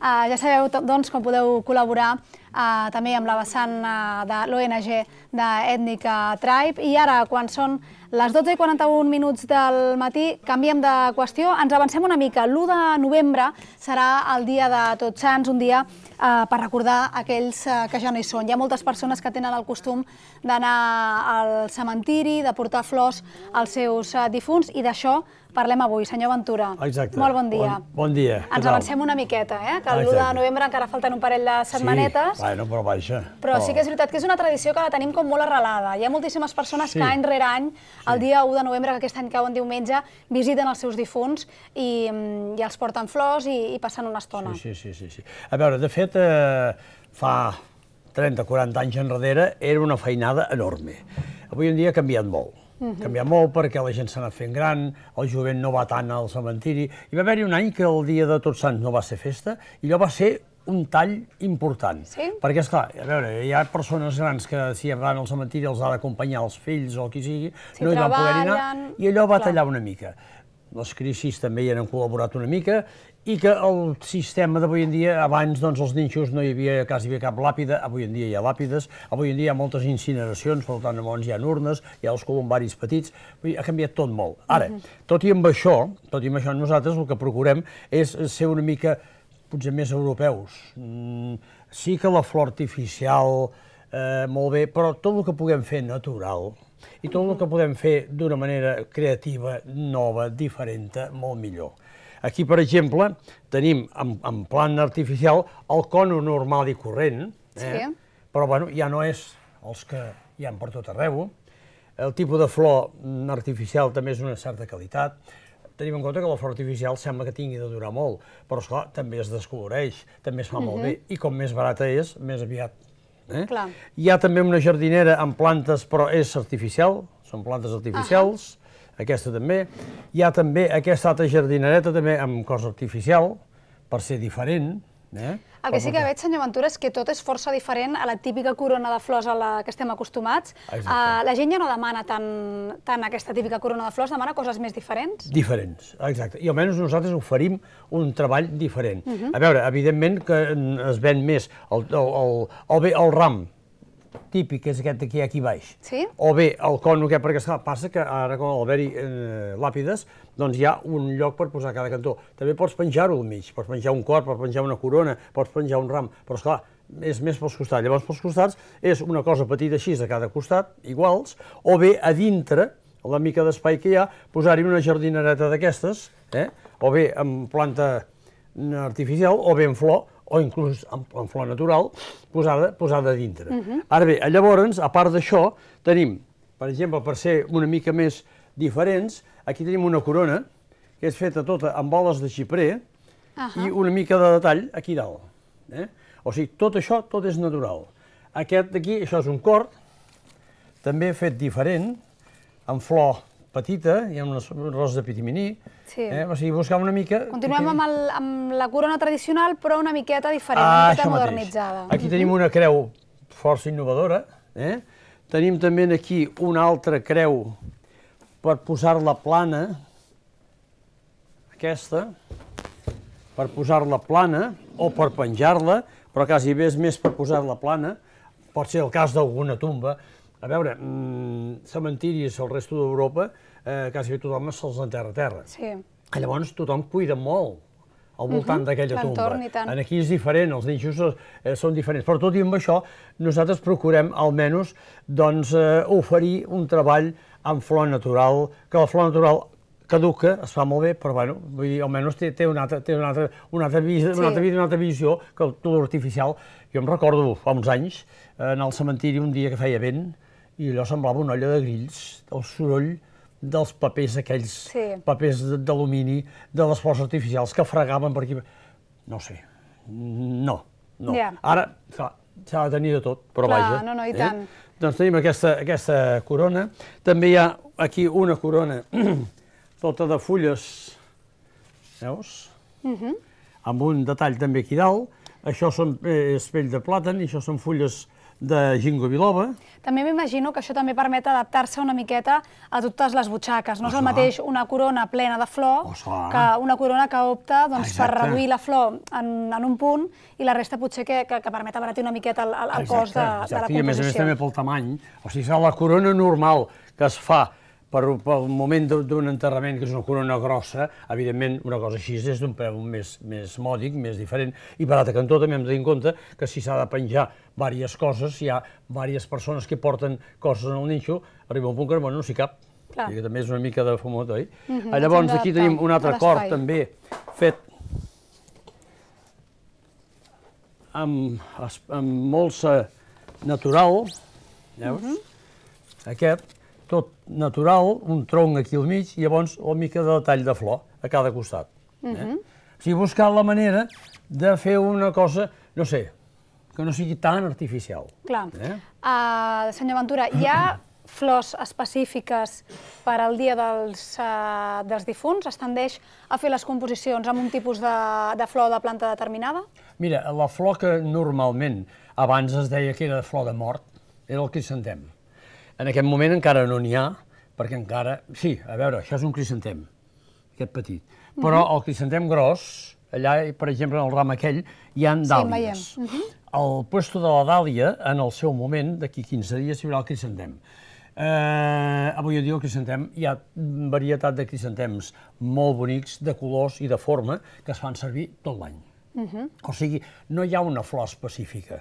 Eh, ja sabeu doncs, com podeu col·laborar eh, també amb la vessant eh, de l'ONG d'Ètnica eh, Tribe. I ara, quan són les 12 i 41 minuts del matí, canviem de qüestió, ens avancem una mica. L'1 de novembre serà el dia de Tots Sants, un dia eh, per recordar aquells eh, que ja no hi són. Hi ha moltes persones que tenen el costum d'anar al cementiri, de portar flors als seus eh, difunts i d'això parlem avui. Senyor Ventura, Exacte. molt bon dia. Bon, bon dia. Ens avancem una miqueta, eh? que l'1 de novembre encara falten un parell de setmanetes. Sí, bueno, però baixa. Però oh. sí que és veritat que és una tradició que la tenim com molt arrelada. Hi ha moltíssimes persones sí. que any rere any, sí. el dia 1 de novembre, que aquest any cau en diumenge, visiten els seus difunts i, mm, i els porten flors i, i passen una estona. Sí, sí, sí, sí, sí. A veure, de fet, eh, fa 30, 40 anys enrere era una feinada enorme. Avui en dia ha canviat molt -huh. canviar molt perquè la gent s'ha anat fent gran, el jovent no va tant al cementiri. I va haver-hi un any que el dia de Tots Sants no va ser festa, i allò va ser un tall important. Sí? Perquè, és clar, a veure, hi ha persones grans que si van al cementiri els ha d'acompanyar els fills o qui sigui, si no hi van poder anar, i allò va clar. tallar una mica. Les crisis també hi han col·laborat una mica i que el sistema d'avui en dia, abans doncs, els ninxos no hi havia quasi cap làpida, avui en dia hi ha làpides, avui en dia hi ha moltes incineracions, per tant, llavors hi ha urnes, hi ha els columbaris petits, ha canviat tot molt. Ara, mhm. tot i amb això, tot i amb això, nosaltres el que procurem és ser una mica, potser més europeus. Mm, sí que la flor artificial, eh, molt bé, però tot el que puguem fer natural, i tot el mhm. que podem fer d'una manera creativa, nova, diferent, molt millor. Aquí, per exemple, tenim en, en plan artificial el cono normal i corrent, eh? sí. però bueno, ja no és els que hi han per tot arreu. El tipus de flor artificial també és una certa qualitat. Tenim en compte que la flor artificial sembla que tingui de durar molt, però esclar, també es descoloreix, també es fa uh -huh. molt bé, mhm. i com més barata és, més aviat. Eh? Clar. Hi ha també una jardinera amb plantes, però és artificial, són plantes artificials, aquesta també. Hi ha també aquesta altra jardinereta també amb cos artificial, per ser diferent, Eh? El que sí que veig, senyor Ventura, és que tot és força diferent a la típica corona de flors a la que estem acostumats. Uh, la gent ja no demana tant, tant aquesta típica corona de flors, demana coses més diferents. Diferents, exacte. I almenys nosaltres oferim un treball diferent. Uh mhm. -huh. A veure, evidentment que es ven més el, el, el, el, el ram típic és aquest d'aquí aquí baix. Sí? O bé el cono aquest, perquè esclar, passa que ara com veri eh, làpides, doncs hi ha un lloc per posar cada cantó. També pots penjar-ho al mig, pots penjar un cor, pots penjar una corona, pots penjar un ram, però esclar, és més pels costats. Llavors, pels costats és una cosa petita així de cada costat, iguals, o bé a dintre, la mica d'espai que hi ha, posar-hi una jardinereta d'aquestes, eh? o bé amb planta artificial, o bé amb flor, o inclús amb, amb flor natural, posada, posada a dintre. Uh -huh. Ara bé, llavors, a part d'això, tenim, per exemple, per ser una mica més diferents, aquí tenim una corona, que és feta tota amb boles de xiprer, uh -huh. i una mica de detall aquí dalt. Eh? O sigui, tot això, tot és natural. Aquest d'aquí, això és un cor, també fet diferent, amb flor petita, hi ha un ros de pitiminí, sí. eh? o sigui, buscar una mica... Continuem amb, el, amb la corona tradicional, però una miqueta diferent, ah, una miqueta modernitzada. Mateix. Aquí mhm. tenim una creu força innovadora, eh? tenim també aquí una altra creu per posar-la plana, aquesta, per posar-la plana o per penjar-la, però quasi bé és més per posar-la plana, pot ser el cas d'alguna tomba, a veure, mmm, cementiris al resto d'Europa, eh, quasi tothom se'ls enterra a terra. Sí. I llavors tothom cuida molt al mhm, voltant uh -huh. d'aquella tomba. Aquí és diferent, els nínxols eh, són diferents. Però tot i amb això, nosaltres procurem almenys doncs, eh, oferir un treball amb flor natural, que la flor natural caduca, es fa molt bé, però bueno, vull dir, almenys té, té, una, altra, té una, altra, una, altra, sí. una, altra, una altra visió que l'artificial. Jo em recordo fa uns anys, eh, en el cementiri, un dia que feia vent, i allò semblava una olla de grills, el soroll dels papers aquells, sí. papers d'alumini, de les flors artificials que fregaven per aquí. No sé, no, no. Yeah. Ara, s'ha de tenir de tot, però clar, vaja. No, no, i eh? tant. Doncs tenim aquesta, aquesta corona. També hi ha aquí una corona tota de fulles, veus? Mm -hmm. Amb un detall també aquí dalt. Això són, eh, és pell de plàtan i això són fulles de Gingo Biloba. També m'imagino que això també permet adaptar-se una miqueta a totes les butxaques. No és el mateix una corona plena de flor que una corona que opta doncs, per reduir la flor en, en un punt i la resta potser que, que, permet abaratir una miqueta el, el cost de, de la composició. I a més a més també pel tamany. O sigui, la corona normal que es fa per, pel moment d'un enterrament, que és una corona grossa, evidentment una cosa així és d'un preu més, més mòdic, més diferent, i per altre cantó també hem de tenir en compte que si s'ha de penjar diverses coses, hi ha diverses persones que porten coses en el nínxol, arriba un punt que bueno, no s'hi cap, Clar. que també és una mica de fumot, oi? Mm -hmm, Llavors aquí tenim un altre cort també fet amb, amb molsa natural, veus? Mm -hmm. Aquest, tot natural, un tronc aquí al mig, i llavors una mica de detall de flor a cada costat. Mm -hmm. eh? Mhm. O sigui, buscar la manera de fer una cosa, no sé, que no sigui tan artificial. Clar. Eh? Uh, senyor Ventura, hi ha flors específiques per al dia dels, uh, dels difunts? Es tendeix a fer les composicions amb un tipus de, de flor de planta determinada? Mira, la flor que normalment abans es deia que era flor de mort, era el que sentem. En aquest moment encara no n'hi ha, perquè encara... Sí, a veure, això és un crisantem, aquest petit. Mhm. Però el crisantem gros, allà, per exemple, en el ram aquell, hi han dàlies. Sí, veiem. Uh mhm. -huh. El puesto de la dàlia, en el seu moment, d'aquí 15 dies, hi haurà el crisantem. Eh, avui en dia el crisantem, hi ha varietat de crisantems molt bonics, de colors i de forma, que es fan servir tot l'any. Uh -huh. O sigui, no hi ha una flor específica.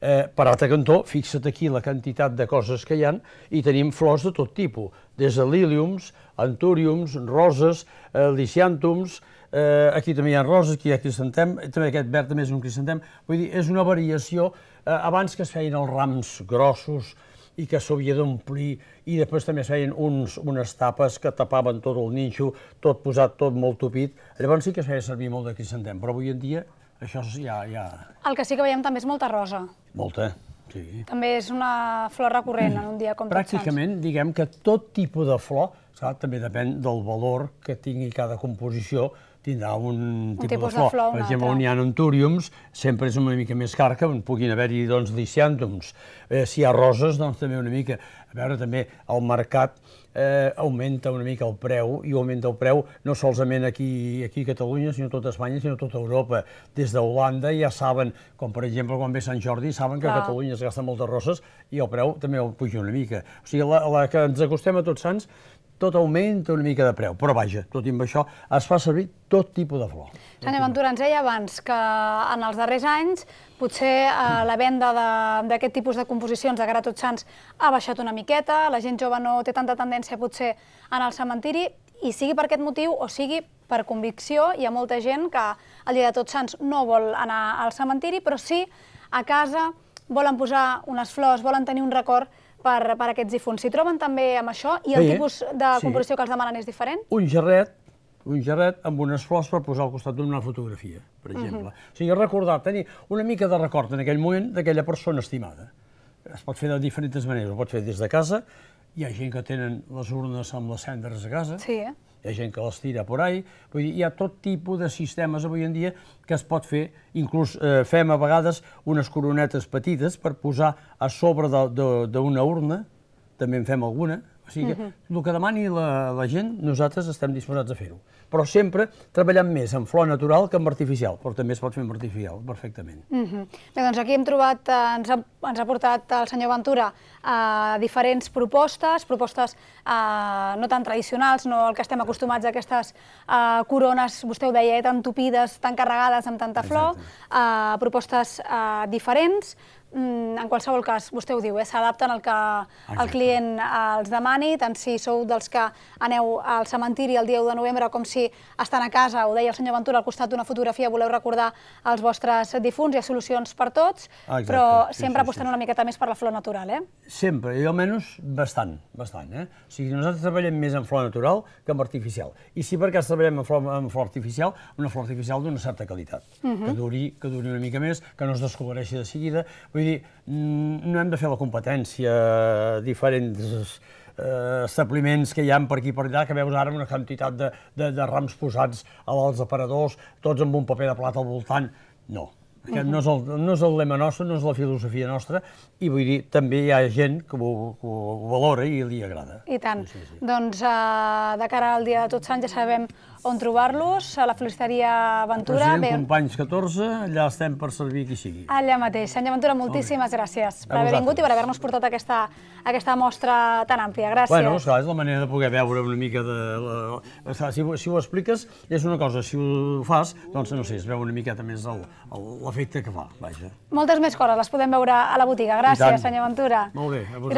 Eh, per altre cantó, fixa't aquí la quantitat de coses que hi han i tenim flors de tot tipus, des de líliums, antúriums, roses, eh, liciàntums, eh, aquí també hi ha roses, aquí hi ha crisantem, també aquest verd també és un crisantem, vull dir, és una variació, eh, abans que es feien els rams grossos, i que s'havia d'omplir, i després també es feien uns, unes tapes que tapaven tot el ninxo, tot posat, tot molt tupit. Llavors sí que es feia servir molt de crisantem, però avui en dia això ja... ja... El que sí que veiem també és molta rosa. Molta, sí. També és una flor recurrent mm. en un dia com Pràcticament, diguem que tot tipus de flor, clar, també depèn del valor que tingui cada composició, tindrà un, un tipus, tipus de flor. De flor per exemple, on hi ha anturiums, sempre és una mica més car que on puguin haver-hi, doncs, diciàntums. Eh, si hi ha roses, doncs, també una mica. A veure, també, el mercat eh, augmenta una mica el preu, i augmenta el preu no solament aquí, aquí a Catalunya, sinó a tota Espanya, sinó a tota Europa. Des d'Holanda ja saben, com per exemple quan ve Sant Jordi, saben que a Catalunya es gasta moltes roses i el preu també el puja una mica. O sigui, la, la que ens acostem a tots sants tot augmenta una mica de preu, però vaja, tot i amb això es fa servir tot tipus de flor. Senyor Ventura, ens deia abans que en els darrers anys potser eh, mm. la venda d'aquest tipus de composicions de sants ha baixat una miqueta, la gent jove no té tanta tendència potser en el cementiri, i sigui per aquest motiu o sigui per convicció, hi ha molta gent que el dia de Tots Sants no vol anar al cementiri, però sí a casa volen posar unes flors, volen tenir un record per, per aquests difunts. S'hi troben també amb això? I el sí, tipus de composició que els demanen és diferent? Un gerret, un gerret amb unes flors per posar al costat d'una fotografia, per mhm. exemple. Uh -huh. O sigui, recordar, tenir una mica de record en aquell moment d'aquella persona estimada. Es pot fer de diferents maneres, ho pot fer des de casa, hi ha gent que tenen les urnes amb les cendres a casa, sí, eh? hi ha gent que les tira por ahí, vull dir, hi ha tot tipus de sistemes avui en dia que es pot fer, inclús eh, fem a vegades unes coronetes petites per posar a sobre d'una urna, també en fem alguna, o sigui, el que demani la, la gent, nosaltres estem disposats a fer-ho. Però sempre treballant més amb flor natural que amb artificial, però també es pot fer amb artificial, perfectament. Uh Bé, doncs aquí hem trobat, eh, ens, ha, ens ha portat el senyor Ventura a eh, diferents propostes, propostes eh, no tan tradicionals, no el que estem acostumats a aquestes eh, corones, vostè ho deia, eh, tan tupides, tan carregades amb tanta flor, eh, propostes eh, diferents, Mm, en qualsevol cas, vostè ho diu, eh? s'adapten al que el client eh, els demani, tant si sou dels que aneu al cementiri el dia 1 de novembre com si estan a casa, ho deia el senyor Ventura, al costat d'una fotografia voleu recordar els vostres difunts, hi ha solucions per tots, ah, Exacte. però sí, sempre sí, apostant sí. una miqueta més per la flor natural, eh? Sempre, i almenys bastant, bastant, eh? O sigui, nosaltres treballem més en flor natural que en artificial. I si per cas treballem en flor, en flor artificial, una flor artificial d'una certa qualitat, uh mhm. -huh. que, duri, que duri una mica més, que no es descobreixi de seguida, Vull dir, no hem de fer la competència eh, diferents diferents eh, establiments que hi ha per aquí per allà, que veus ara una quantitat de, de, de rams posats a als aparadors, tots amb un paper de plata al voltant. No, aquest no és, el, no és el lema nostre, no és la filosofia nostra, i vull dir, també hi ha gent que ho, que ho valora i li agrada. I tant. Sí, sí, sí. Doncs uh, de cara al dia de Tots Sants ja sabem on trobar-los, a la Floristeria Ventura. President Companys 14, allà estem per servir qui sigui. Allà mateix. Senyor Ventura, moltíssimes gràcies per haver vingut i per haver-nos portat aquesta, aquesta mostra tan àmplia. Gràcies. Bueno, esclar, és la manera de poder veure una mica de... La... Si, si ho expliques, és una cosa. Si ho fas, doncs no sé, es veu una miqueta més l'efecte que fa, vaja. Moltes més coses les podem veure a la botiga. Gràcies, senyor Ventura. Molt bé, a vosaltres.